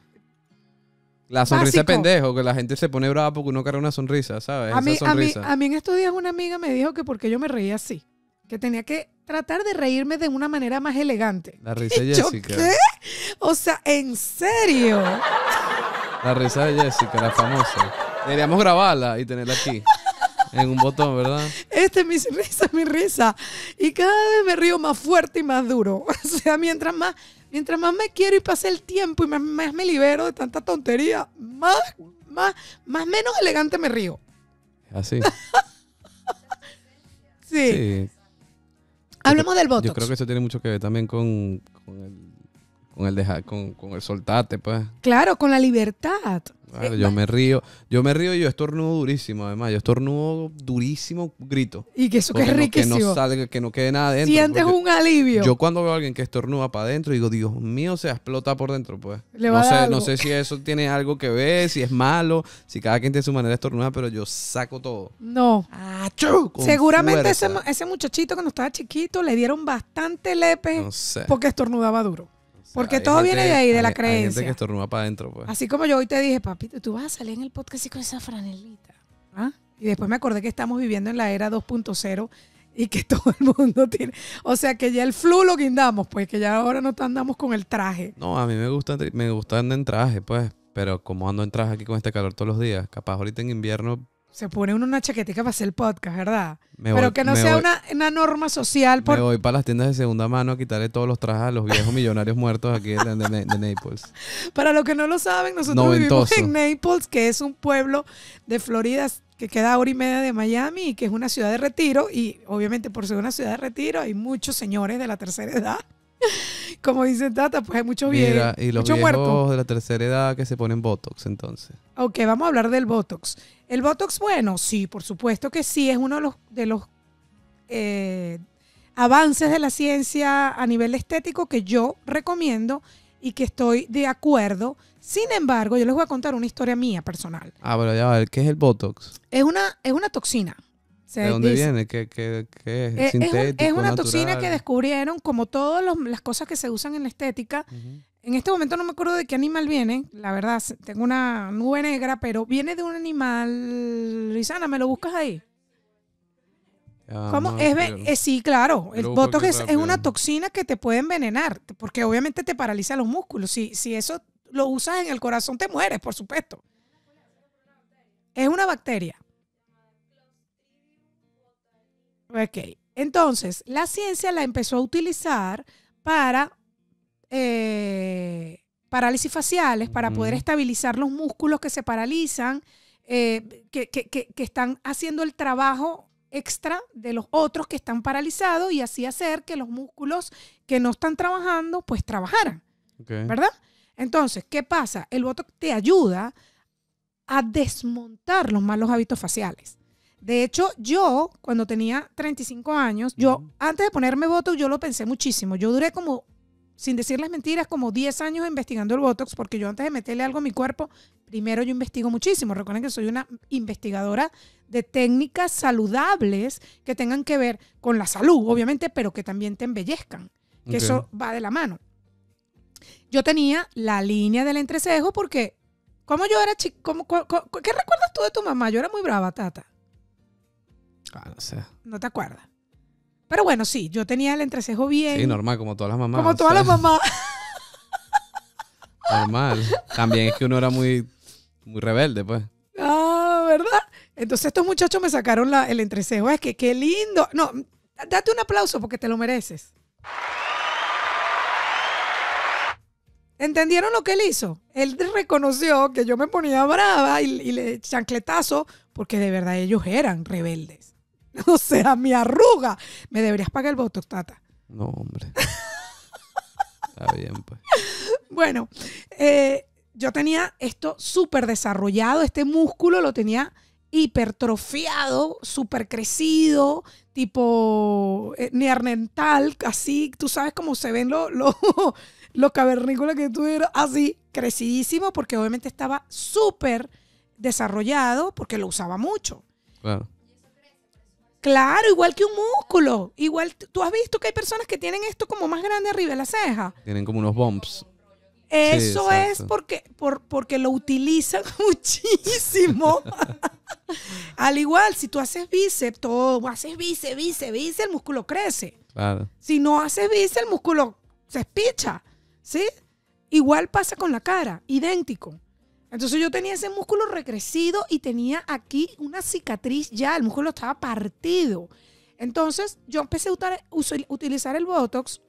B: la sonrisa de pendejo, que la gente se pone brava porque uno carga una sonrisa, ¿sabes? A mí, sonrisa. A, mí,
A: en estos días una amiga me dijo que porque yo me reía así, que tenía que tratar de reírme de una manera más elegante. La risa de *laughs* Jessica. ¿Qué? O sea, ¿en serio?
B: La risa de Jessica, la famosa. Deberíamos grabarla y tenerla aquí. En un botón, ¿verdad?
A: Esta es mi risa, mi risa. Y cada vez me río más fuerte y más duro. *laughs* O sea, mientras más Mientras más me quiero y pase el tiempo y más, me libero de tanta tontería, más, más, más menos elegante me río. Así. *laughs* sí. sí.
B: Hablemos del voto. Yo creo que eso tiene mucho que ver también con, con el, con dejar, con, el soltarte, pues.
A: Claro, con la libertad.
B: Eh, yo me río, yo me río y yo estornudo durísimo, además, yo estornudo durísimo, grito. Y que eso que es riquísimo. Que no salga, que no quede nada adentro. Sientes un
A: alivio. Yo
B: cuando veo a alguien que estornuda para adentro, digo, Dios mío, se explota por dentro, pues.
A: no, sé, no sé
B: si eso tiene algo que ver, si es malo, si cada quien tiene su manera de estornudar, pero yo saco todo.
A: No. ¡Achú! Seguramente ese, ese, muchachito cuando estaba chiquito le dieron bastante lepe porque estornudaba duro. Porque todo viene de ahí, de la creencia. gente que
B: estornuda para adentro, pues. Así
A: como yo hoy te dije, papito, tú vas a salir en el podcast con esa franelita. ¿Ah? Y después me acordé que estamos viviendo en la era 2.0 y que *laughs* todo el mundo tiene. O sea, que ya el flu lo guindamos, pues, que ya ahora no andamos con el traje.
B: No, a mí me gusta, me gusta andar en traje, pues. Pero como ando en traje aquí con este calor todos los días, capaz ahorita en invierno
A: se pone uno una chaquetica para hacer el podcast, ¿verdad? Pero que no sea una, una, norma social. Me
B: voy para las tiendas de segunda mano a quitarle todos los trajes a los viejos millonarios muertos aquí de, Naples. *laughs*
A: Para los que no lo saben, nosotros vivimos en Naples, que es un pueblo de Florida que queda a hora y media de Miami y que es una ciudad de retiro. Y obviamente por ser una ciudad de retiro hay muchos señores de la tercera edad *laughs* Como dice Tata, pues hay muchos viejos. Y los mucho de
B: la tercera edad que se ponen Botox, entonces.
A: Ok, vamos a hablar del Botox. El Botox, bueno, sí, por supuesto que sí, es uno de los, eh, avances de la ciencia a nivel estético que yo recomiendo y que estoy de acuerdo. Sin embargo, yo les voy a contar una historia mía personal.
B: Ah, pero ya a ver, ¿qué es el Botox?
A: Es una, es una toxina. ¿De dónde viene?
B: ¿Qué, es? Eh, es, una toxina que
A: descubrieron, como todas las cosas que se usan en la estética. En este momento no me acuerdo de qué animal viene, la verdad, tengo una nube negra, pero viene de un animal. Luisana, ¿me lo buscas ahí? es, eh, sí, claro. El botox es, es, una toxina que te puede envenenar, porque obviamente te paraliza los músculos. Si, si eso lo usas en el corazón, te mueres, por supuesto. Es una bacteria. Ok, entonces la ciencia la empezó a utilizar para eh, parálisis faciales, para poder estabilizar los músculos que se paralizan, eh, que, están haciendo el trabajo extra de los otros que están paralizados y así hacer que los músculos que no están trabajando, pues trabajaran. ¿Verdad? Entonces, ¿qué pasa? El voto te ayuda a desmontar los malos hábitos faciales. De hecho, yo, cuando tenía 35 años, yo, antes de ponerme Botox, yo lo pensé muchísimo. Yo duré como, sin decirles mentiras, como 10 años investigando el Botox, porque yo antes de meterle algo a mi cuerpo, primero yo investigo muchísimo. Recuerden que soy una investigadora de técnicas saludables que tengan que ver con la salud, obviamente, pero que también te embellezcan. Que eso va de la mano. Yo tenía la línea del entrecejo porque, como yo era chico, ¿qué recuerdas tú de tu mamá? Yo era muy brava, tata. Ah, no sé. No te acuerdas. Pero bueno, sí, yo tenía el entrecejo bien. Sí,
B: normal, como todas las mamás. Como todas las mamás. *laughs* normal. También es que uno era muy, muy rebelde, pues.
A: Ah, ¿verdad? Entonces estos muchachos me sacaron el entrecejo. Es que qué lindo. No, date un aplauso porque te lo mereces. ¿Entendieron lo que él hizo? Él reconoció que yo me ponía brava y le chancletazo porque de verdad ellos eran rebeldes. *laughs* O sea, mi arruga. Me deberías pagar el Botox, No, hombre.
B: Está bien, pues.
A: Bueno, eh, yo tenía esto súper desarrollado, este músculo lo tenía hipertrofiado, súper crecido, tipo eh, nearnental. así, tú sabes cómo se ven *laughs* los lo, cavernícolas que tuvieron, así, crecidísimo, porque obviamente estaba súper desarrollado, porque lo usaba mucho. Claro. Claro, igual que un músculo. Igual, tú has visto que hay personas que tienen esto como más grande arriba de la ceja.
B: Tienen como unos bumps.
A: Eso es porque, por, porque lo utilizan *laughs* muchísimo. *laughs* Al igual, si tú haces bíceps, todo, haces bíceps, bíceps, bíceps, el músculo crece. Si no haces bíceps, el músculo se espicha. ¿Sí? Igual pasa con la cara, idéntico. Entonces yo tenía ese músculo recrecido y tenía aquí una cicatriz ya, el músculo estaba partido. Entonces yo empecé a utilizar el Botox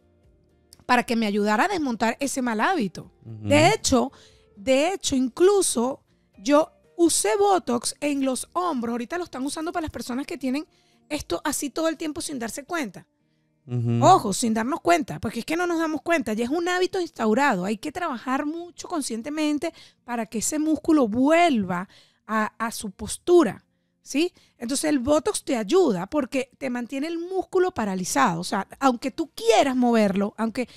A: para que me ayudara a desmontar ese mal hábito. De hecho, de hecho, incluso yo usé Botox en los hombros. Ahorita lo están usando para las personas que tienen esto así todo el tiempo sin darse cuenta. Ojo, sin darnos cuenta, porque es que no nos damos cuenta, ya es un hábito instaurado, hay que trabajar mucho conscientemente para que ese músculo vuelva a, a su postura, ¿sí? Entonces el Botox te ayuda porque te mantiene el músculo paralizado, o sea, aunque tú quieras moverlo, aunque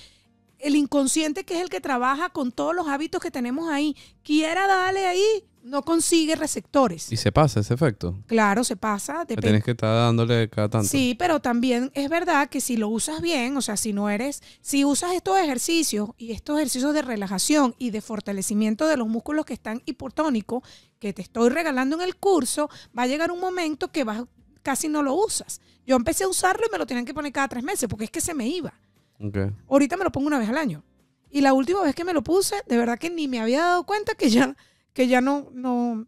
A: el inconsciente que es el que trabaja con todos los hábitos que tenemos ahí, quiera darle ahí, no consigue receptores.
B: Y se pasa ese efecto.
A: Claro, se pasa. Depende. Tienes que
B: estar dándole cada tanto. Sí,
A: pero también es verdad que si lo usas bien, o sea, si no eres, si usas estos ejercicios y estos ejercicios de relajación y de fortalecimiento de los músculos que están hipotónicos, que te estoy regalando en el curso, va a llegar un momento que vas, casi no lo usas. Yo empecé a usarlo y me lo tenían que poner cada tres meses porque es que se me iba. Ahorita me lo pongo una vez al año. Y la última vez que me lo puse, de verdad que ni me había dado cuenta que ya que ya no, no,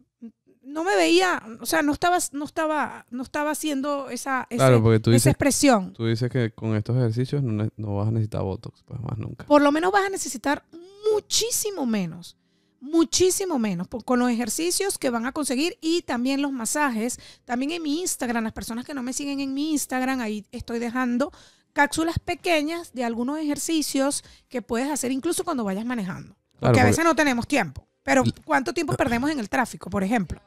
A: no me veía, o sea, no estaba, no estaba, no estaba haciendo esa, expresión.
B: Tú dices que con estos ejercicios no, vas a necesitar Botox, pues más nunca.
A: Por lo menos vas a necesitar muchísimo menos, muchísimo menos, con los ejercicios que van a conseguir y también los masajes. También en mi Instagram, las personas que no me siguen en mi Instagram, ahí estoy dejando cápsulas pequeñas de algunos ejercicios que puedes hacer incluso cuando vayas manejando. porque a veces no tenemos tiempo. Pero ¿cuánto tiempo perdemos en el tráfico, por ejemplo?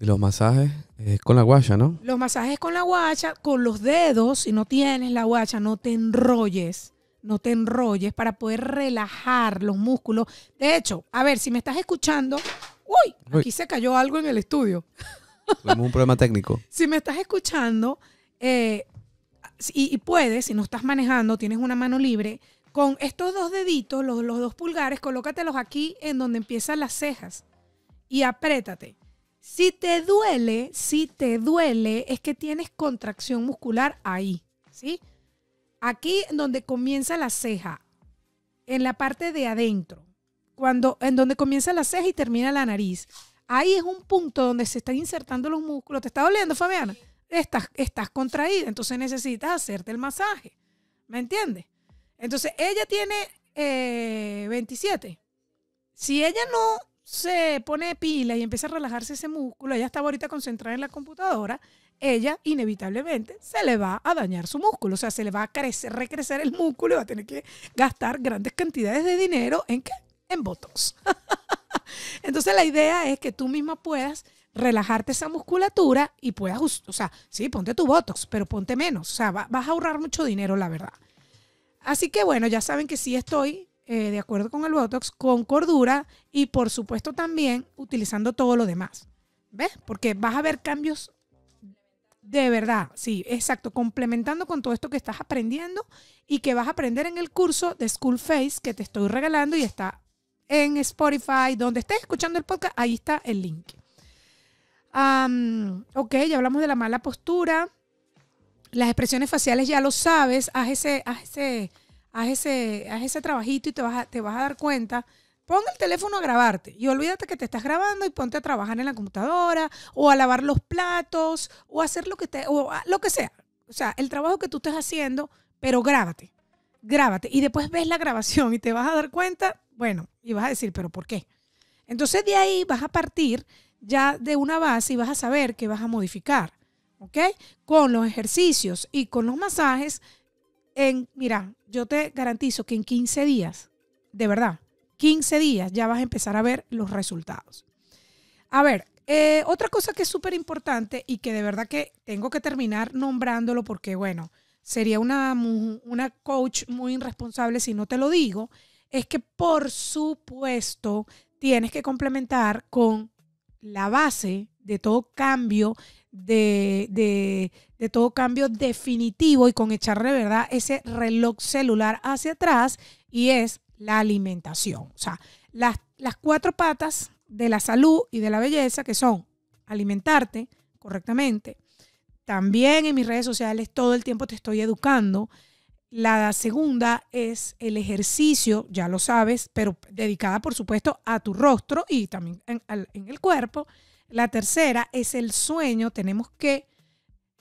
B: los masajes eh, con la guacha, ¿no?
A: Los masajes con la guacha, con los dedos, si no tienes la guacha, no te enrolles, no te enrolles para poder relajar los músculos. De hecho, a ver, si me estás escuchando, uy, aquí se cayó algo en el estudio. *laughs*
B: Tuvimos un problema técnico.
A: si me estás escuchando, eh, y puedes, si no estás manejando, tienes una mano libre, con estos dos deditos, los, dos pulgares, colócatelos aquí en donde empiezan las cejas y apriétate. Si te duele, si te duele, es que tienes contracción muscular ahí, ¿sí? Aquí en donde comienza la ceja, en la parte de adentro, cuando, en donde comienza la ceja y termina la nariz. Ahí es un punto donde se están insertando los músculos. ¿Te está doliendo, Fabiana? Estás, estás contraída, entonces necesitas hacerte el masaje. ¿Me entiendes? Entonces, ella tiene 27. Eh, si ella no se pone pila y empieza a relajarse ese músculo, ella está ahorita concentrada en la computadora, ella inevitablemente se le va a dañar su músculo, o sea, se le va a crecer, recrecer el músculo y va a tener que gastar grandes cantidades de dinero en qué? En botox. *laughs* Entonces la idea es que tú misma puedas relajarte esa musculatura y puedas, o sea, sí, ponte tu botox, pero ponte menos, o sea, vas a ahorrar mucho dinero, la verdad. Así que bueno, ya saben que sí estoy eh, de acuerdo con el Botox, con cordura y por supuesto también utilizando todo lo demás. ¿Ves? Porque vas a ver cambios de verdad, sí, exacto, complementando con todo esto que estás aprendiendo y que vas a aprender en el curso de School Face que te estoy regalando y está en Spotify, donde estés escuchando el podcast, ahí está el link. ok, ya hablamos de la mala postura las expresiones faciales ya lo sabes, haz ese, haz ese, haz ese, ese trabajito y te vas, a, te vas a dar cuenta. Pon el teléfono a grabarte y olvídate que te estás grabando y ponte a trabajar en la computadora o a lavar los platos o hacer lo que te, o lo que sea. O sea, el trabajo que tú estés haciendo, pero grábate, grábate. Y después ves la grabación y te vas a dar cuenta, bueno, y vas a decir, pero ¿por qué? Entonces de ahí vas a partir ya de una base y vas a saber qué vas a modificar. ¿ok? Con los ejercicios y con los masajes, en, mira, yo te garantizo que en 15 días, de verdad, 15 días ya vas a empezar a ver los resultados. A ver, eh, otra cosa que es súper importante y que de verdad que tengo que terminar nombrándolo porque, bueno, sería una, una coach muy irresponsable si no te lo digo, es que por supuesto tienes que complementar con la base de todo cambio de, todo cambio definitivo y con echarle, ¿verdad?, ese reloj celular hacia atrás y es la alimentación. O sea, las, las cuatro patas de la salud y de la belleza que son alimentarte correctamente. También en mis redes sociales todo el tiempo te estoy educando. La segunda es el ejercicio, ya lo sabes, pero dedicada por supuesto a tu rostro y también en el cuerpo. La tercera es el sueño. Tenemos que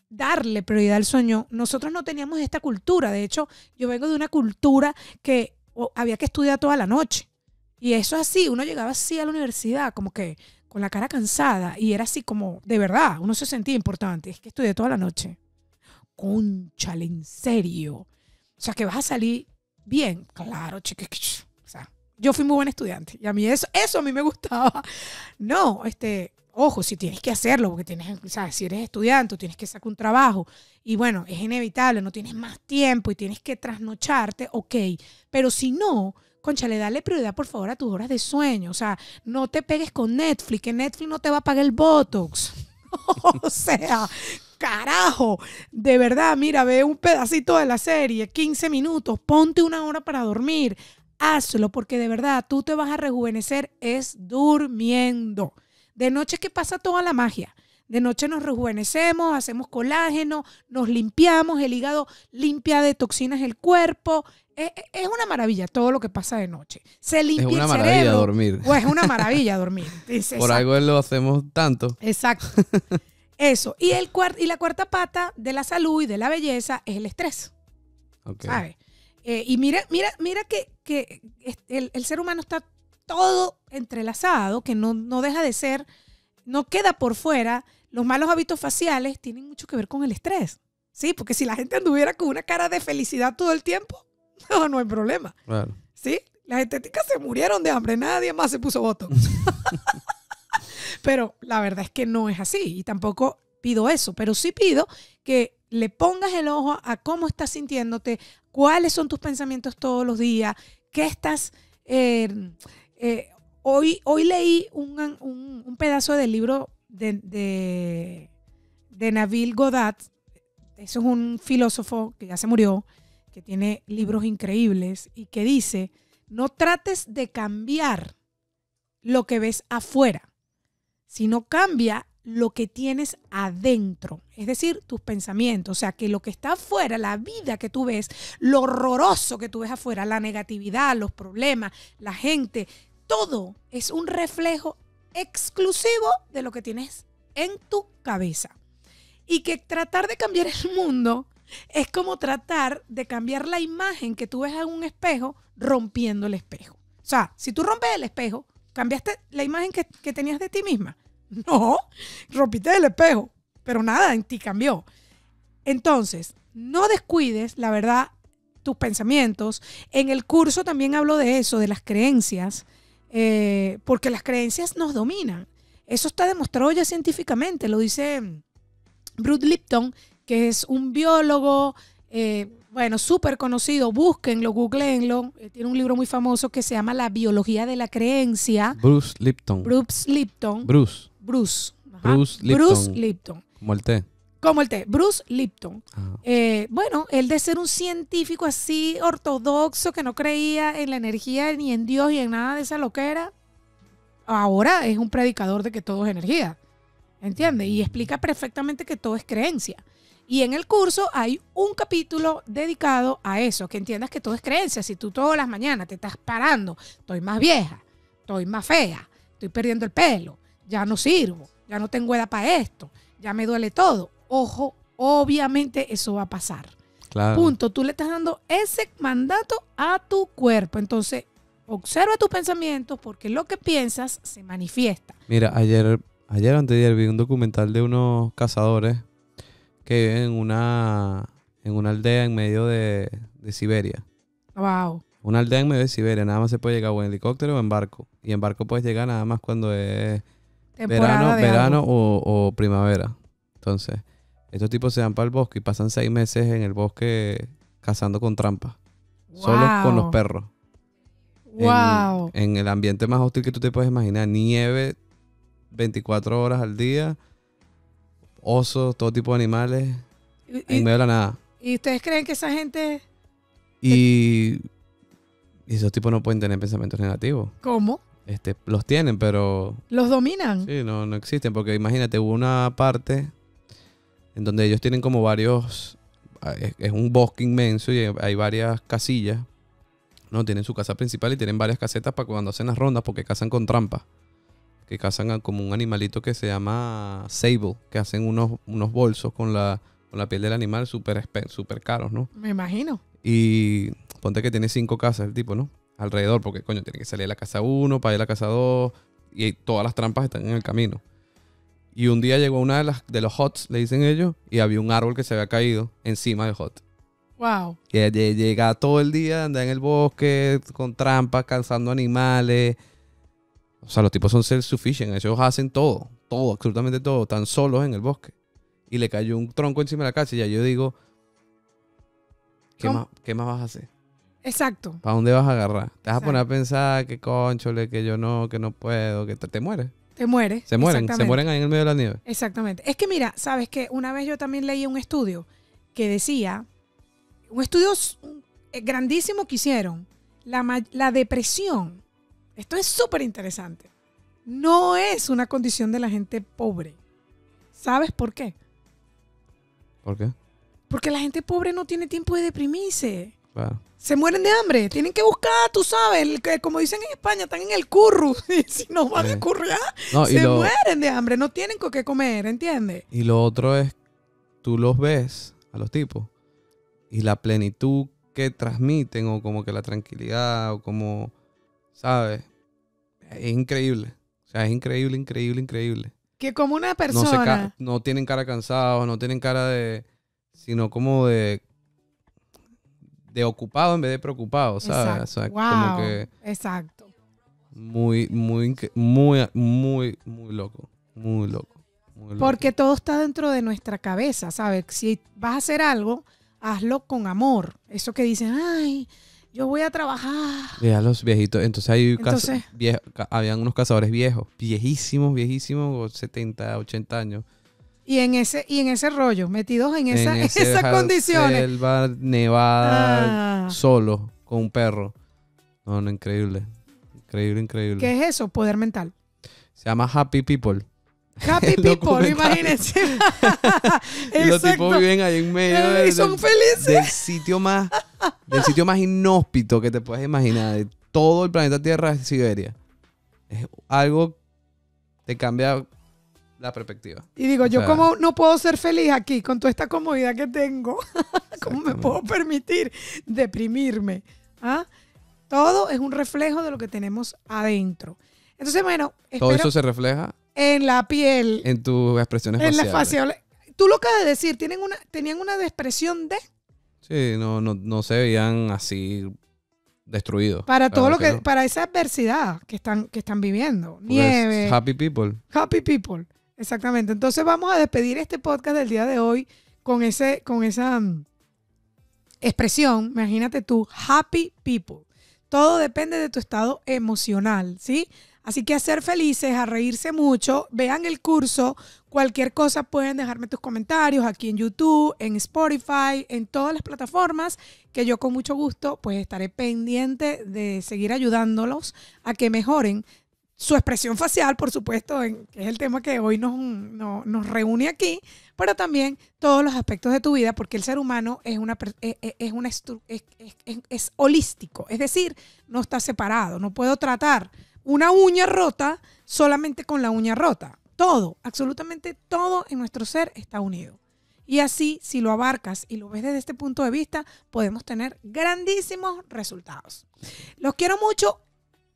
A: darle prioridad al sueño. Nosotros no teníamos esta cultura. De hecho, yo vengo de una cultura que había que estudiar toda la noche. Y eso es así. Uno llegaba así a la universidad, como que con la cara cansada. Y era así como, de verdad, uno se sentía importante. Es que estudié toda la noche. Conchale, en serio. O sea, que vas a salir bien. Claro, chiquich. O sea, yo fui muy buen estudiante. Y a mí eso, eso a mí me gustaba. No, este, ojo, si tienes que hacerlo, porque tienes, o sea, si eres estudiante, tienes que sacar un trabajo y bueno, es inevitable, no tienes más tiempo y tienes que trasnocharte, ok, pero si no, concha, le dale prioridad por favor a tus horas de sueño, o sea, no te pegues con Netflix, que Netflix no te va a pagar el Botox. *laughs* o sea, carajo, de verdad, mira, ve un pedacito de la serie, 15 minutos, ponte una hora para dormir, hazlo, porque de verdad tú te vas a rejuvenecer es durmiendo. De noche es que pasa toda la magia. De noche nos rejuvenecemos, hacemos colágeno, nos limpiamos, el hígado limpia de toxinas el cuerpo. E, e, es, una maravilla todo lo que pasa de noche. Se limpia es una maravilla dormir. Pues *laughs* es una maravilla dormir. Por
B: algo lo hacemos tanto.
A: Exacto. *laughs* Eso. Y, la cuarta pata de la salud y de la belleza es el estrés. ¿Sabes? Eh, y mira, mira, mira que, el, ser humano está todo entrelazado, que no, deja de ser, no queda por fuera. Los malos hábitos faciales tienen mucho que ver con el estrés. Sí, porque si la gente anduviera con una cara de felicidad todo el tiempo, *laughs* no, hay problema. Sí, las estéticas se murieron de hambre, nadie más se puso voto. *laughs* pero la verdad es que no es así y tampoco pido eso, pero sí pido que le pongas el ojo a cómo estás sintiéndote, cuáles son tus pensamientos todos los días, qué estás... Eh, eh, hoy, hoy leí un, pedazo del libro de, de, Nabil Godat. Eso es un filósofo que ya se murió, que tiene libros increíbles y que dice, no trates de cambiar lo que ves afuera, sino cambia lo que tienes adentro, es decir, tus pensamientos, o sea, que lo que está afuera, la vida que tú ves, lo horroroso que tú ves afuera, la negatividad, los problemas, la gente, todo es un reflejo exclusivo de lo que tienes en tu cabeza. Y que tratar de cambiar el mundo es como tratar de cambiar la imagen que tú ves en un espejo rompiendo el espejo. O sea, si tú rompes el espejo, ¿cambiaste la imagen que, tenías de ti misma? *laughs* No, rompiste el espejo, pero nada en ti cambió. Entonces, no descuides, la verdad, tus pensamientos. En el curso también hablo de eso, de las creencias, eh, porque las creencias nos dominan. Eso está demostrado ya científicamente, lo dice mm, Bruce Lipton, que es un biólogo, eh, bueno, súper conocido, búsquenlo, googleenlo. Eh, tiene un libro muy famoso que se llama La biología de la creencia.
B: Bruce Lipton.
A: Bruce Lipton. Bruce. Bruce.
B: Lipton. Bruce Lipton. Como el té.
A: Como el té, Bruce Lipton. Ah, eh, bueno, él de ser un científico así ortodoxo que no creía en la energía ni en Dios y en nada de esa loquera, ahora es un predicador de que todo es energía. ¿Entiendes? Y explica perfectamente que todo es creencia. Y en el curso hay un capítulo dedicado a eso, que entiendas que todo es creencia. Si tú todas las mañanas te estás parando, estoy más vieja, estoy más fea, estoy perdiendo el pelo, ya no sirvo, ya no tengo edad para esto, ya me duele todo ojo, obviamente eso va a pasar. Claro. Punto. Tú le estás dando ese mandato a tu cuerpo. Entonces, observa tus pensamientos porque lo que piensas se manifiesta.
B: Mira, ayer, ayer antes de vi un documental de unos cazadores que viven en una, en una aldea en medio de, Siberia. Wow. Una aldea en medio de Siberia, nada más se puede llegar o en helicóptero o en barco. Y en barco puedes llegar nada más cuando es verano, verano o primavera. Entonces, estos tipos se van para el bosque y pasan seis meses en el bosque cazando con trampas. Solo con los perros.
A: Wow.
B: En, el ambiente más hostil que tú te puedes imaginar. Nieve 24 horas al día. Osos, todo tipo de animales. Y, en medio de la nada.
A: ¿Y ustedes creen que esa gente...
B: Y, y esos tipos no pueden tener pensamientos negativos. ¿Cómo? Este, los tienen, pero...
A: Los dominan.
B: Sí, no, no existen, porque imagínate, hubo una parte en donde ellos tienen como varios, ah, es, un bosque inmenso y hay varias casillas, ¿no? Tienen su casa principal y tienen varias casetas para cuando hacen las rondas porque cazan con trampas. Que cazan como un animalito que se llama sable, que hacen unos, unos bolsos con la, con la piel del animal súper super caros, ¿no?
A: Me imagino.
B: Y ponte que tiene cinco casas el tipo, ¿no? Alrededor, porque coño, tiene que salir de la casa uno, para ir a la casa dos, y todas las trampas están en el camino. Y un día llegó una de las de los hots, le dicen ellos, y había un árbol que se había caído encima del hot. Wow. Y llega todo el día, anda en el bosque, con trampas, cazando animales. O sea, los tipos son self-sufficient. Ellos hacen todo, todo, absolutamente todo. tan solos en el bosque. Y le cayó un tronco encima de la casa. Y ya yo digo, ¿qué, más, vas a hacer? Exacto. ¿Para dónde vas a agarrar? Te vas a poner a pensar que conchole, que yo no, que no puedo, que te, te mueres.
A: Se mueren, se mueren
B: ahí en el medio de la nieve.
A: Exactamente. Es que mira, sabes que una vez yo también leí un estudio que decía, un estudio eh, grandísimo que hicieron, la, la depresión, esto es súper interesante, no es una condición de la gente pobre. ¿Sabes por qué? ¿Por qué? Porque la gente pobre no tiene tiempo de deprimirse. Claro se mueren de hambre. Tienen que buscar, tú sabes, como dicen en España, están en el curru. *laughs* Y si no van a currar, se mueren de hambre. No tienen con qué comer, ¿entiendes?
B: Y lo otro es, tú los ves a los tipos y la plenitud que transmiten o como que la tranquilidad o como, ¿sabes? Es increíble. O sea, es increíble, increíble, increíble.
A: Que como una persona...
B: No, tienen cara cansados, no tienen cara de... Sino como de de ocupado en vez de preocupado, ¿sabes? Exacto.
A: Exacto.
B: Muy, muy, muy, muy, muy loco. Muy loco.
A: Porque todo está dentro de nuestra cabeza, ¿sabes? Si vas a hacer algo, hazlo con amor. Eso que dicen, ay, yo voy a trabajar.
B: Vean los viejitos. Entonces, hay habían unos cazadores viejos, viejísimos, viejísimos, 70, 80 años
A: y en ese, y en ese rollo, metidos en, esa, *laughs* esas condiciones.
B: Selva, nevada, ah. solo, con un perro. No, no, increíble. Increíble, increíble. ¿Qué
A: es eso? Poder mental.
B: Se llama Happy People.
A: Happy *laughs* People, imagínense. *laughs* Y los tipos viven ahí
B: en medio eh, y son felices. Del, sitio más, del sitio más inhóspito que te puedes imaginar. De todo el planeta Tierra es Siberia. Es algo te cambia la perspectiva. Y digo, yo como
A: no puedo ser feliz aquí con toda esta comodidad que tengo, *laughs* ¿cómo me puedo permitir deprimirme? ¿Ah? Todo es un reflejo de lo que tenemos adentro. Entonces, bueno, todo eso se refleja en la piel,
B: en tus expresiones en faciales.
A: facial. Tú lo acabas de decir, tienen una tenían una expresión de
B: Sí, no no, no se veían así destruidos. Para todo lo que, para
A: esa adversidad que están que están viviendo. Nieve.
B: happy people.
A: Happy people. Exactamente. Entonces vamos a despedir este podcast del día de hoy con, ese, con esa mm, expresión, imagínate tú, happy people. Todo depende de tu estado emocional, ¿sí? Así que a ser felices, a reírse mucho, vean el curso, cualquier cosa pueden dejarme tus comentarios aquí en YouTube, en Spotify, en todas las plataformas, que yo con mucho gusto pues estaré pendiente de seguir ayudándolos a que mejoren su expresión facial, por supuesto, que es el tema que hoy nos, nos, reúne aquí, pero también todos los aspectos de tu vida, porque el ser humano es, una, e-, e-, una, es holístico, es decir, no está separado, no puedo tratar una uña rota solamente con la uña rota. Todo, absolutamente todo en nuestro ser está unido. Y así, si lo abarcas y lo ves desde este punto de vista, podemos tener grandísimos resultados. Los quiero mucho.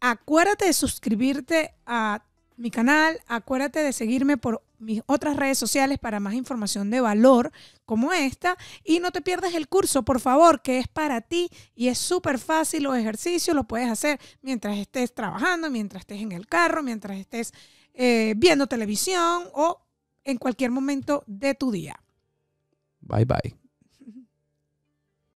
A: Acuérdate de suscribirte a mi canal, acuérdate de seguirme por mis otras redes sociales para más información de valor como esta y no te pierdas el curso, por favor, que es para ti y es súper fácil los ejercicios, lo puedes hacer mientras estés trabajando, mientras estés en el carro, mientras estés eh, viendo televisión o en cualquier momento de tu día.
B: Bye bye.